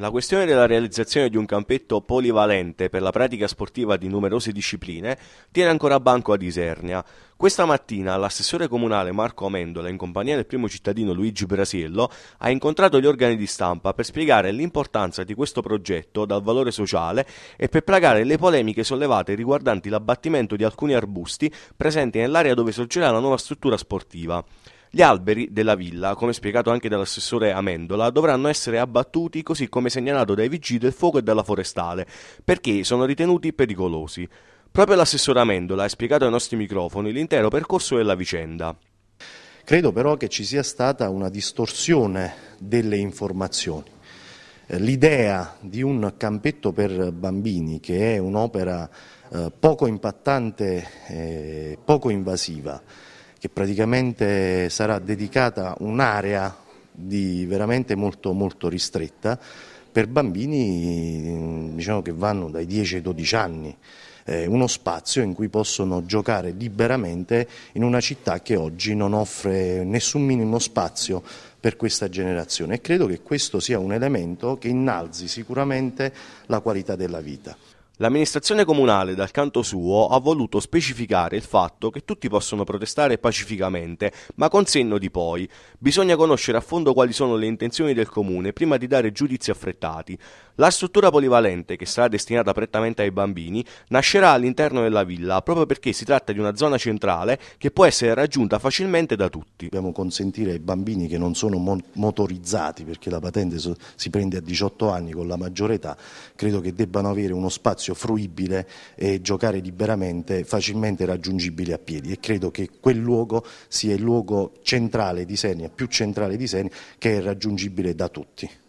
La questione della realizzazione di un campetto polivalente per la pratica sportiva di numerose discipline tiene ancora banco ad Isernia. Questa mattina l'assessore comunale Marco Amendola, in compagnia del primo cittadino Luigi Brasiello, ha incontrato gli organi di stampa per spiegare l'importanza di questo progetto dal valore sociale e per placare le polemiche sollevate riguardanti l'abbattimento di alcuni arbusti presenti nell'area dove sorgerà la nuova struttura sportiva. Gli alberi della villa, come spiegato anche dall'assessore Amendola, dovranno essere abbattuti così come segnalato dai vigili del fuoco e dalla forestale, perché sono ritenuti pericolosi. Proprio l'assessore Amendola ha spiegato ai nostri microfoni l'intero percorso della vicenda. Credo però che ci sia stata una distorsione delle informazioni. Eh, l'idea di un campetto per bambini, che è un'opera eh, poco impattante, e eh, poco invasiva, che praticamente sarà dedicata un'area veramente molto, molto ristretta per bambini mm, diciamo, che vanno dai 10 ai 12 anni uno spazio in cui possono giocare liberamente in una città che oggi non offre nessun minimo spazio per questa generazione e credo che questo sia un elemento che innalzi sicuramente la qualità della vita. L'amministrazione comunale, dal canto suo, ha voluto specificare il fatto che tutti possono protestare pacificamente, ma con senno di poi. Bisogna conoscere a fondo quali sono le intenzioni del comune prima di dare giudizi affrettati. La struttura polivalente, che sarà destinata prettamente ai bambini, nascerà all'interno della villa proprio perché si tratta di una zona centrale che può essere raggiunta facilmente da tutti. Dobbiamo consentire ai bambini che non sono motorizzati, perché la patente si prende a 18 anni con la maggiore età, credo che debbano avere uno spazio spazio fruibile e giocare liberamente, facilmente raggiungibile a piedi e credo che quel luogo sia il luogo centrale di Senia, più centrale di Senia, che è raggiungibile da tutti.